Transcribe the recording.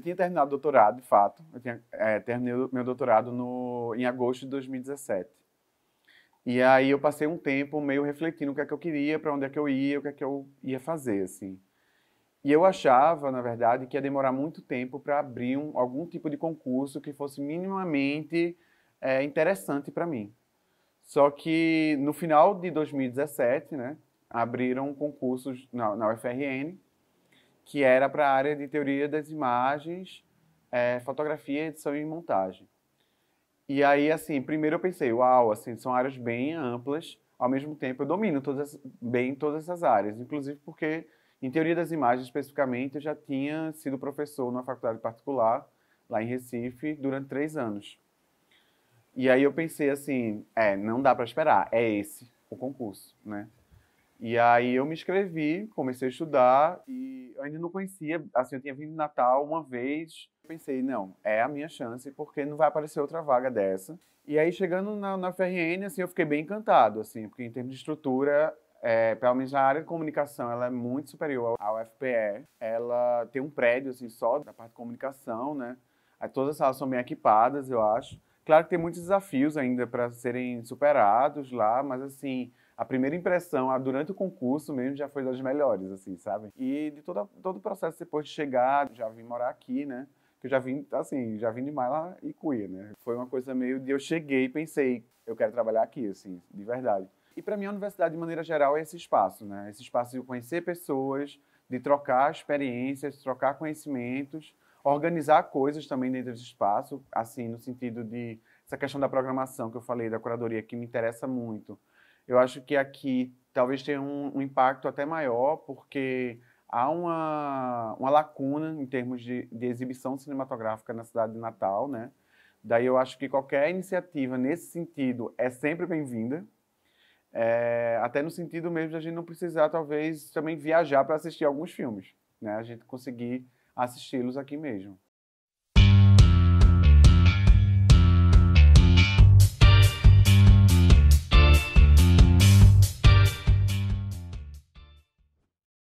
eu tinha terminado o doutorado, de fato. Eu tinha, é, terminei o meu doutorado no, em agosto de 2017. E aí eu passei um tempo meio refletindo o que é que eu queria, para onde é que eu ia, o que é que eu ia fazer, assim. E eu achava, na verdade, que ia demorar muito tempo para abrir um, algum tipo de concurso que fosse minimamente é, interessante para mim. Só que no final de 2017, né, abriram concursos na, na UFRN que era para a área de teoria das imagens, é, fotografia, edição e montagem. E aí, assim, primeiro eu pensei, uau, assim, são áreas bem amplas, ao mesmo tempo eu domino todas, bem todas essas áreas, inclusive porque em teoria das imagens, especificamente, eu já tinha sido professor numa faculdade particular, lá em Recife, durante três anos. E aí eu pensei assim, é, não dá para esperar, é esse o concurso, né? E aí eu me inscrevi, comecei a estudar e eu ainda não conhecia, assim, eu tinha vindo Natal uma vez. Pensei, não, é a minha chance, porque não vai aparecer outra vaga dessa. E aí chegando na, na FRN, assim, eu fiquei bem encantado, assim, porque em termos de estrutura, é, pelo menos na área de comunicação, ela é muito superior ao FPE. Ela tem um prédio, assim, só da parte de comunicação, né? Aí todas as salas são bem equipadas, eu acho. Claro que tem muitos desafios ainda para serem superados lá, mas assim, a primeira impressão a, durante o concurso mesmo já foi das melhores, assim, sabe? E de toda, todo o processo depois de chegar, já vim morar aqui, né? que eu já vim, assim, já vim de mala e cuia, né? Foi uma coisa meio de eu cheguei e pensei, eu quero trabalhar aqui, assim, de verdade. E para mim a universidade de maneira geral é esse espaço, né? Esse espaço de conhecer pessoas, de trocar experiências, trocar conhecimentos, organizar coisas também dentro do espaço, assim, no sentido de essa questão da programação que eu falei, da curadoria, que me interessa muito. Eu acho que aqui talvez tenha um, um impacto até maior, porque há uma, uma lacuna em termos de, de exibição cinematográfica na cidade de Natal, né? Daí eu acho que qualquer iniciativa nesse sentido é sempre bem-vinda, é, até no sentido mesmo de a gente não precisar, talvez, também viajar para assistir alguns filmes, né? A gente conseguir assisti-los aqui mesmo.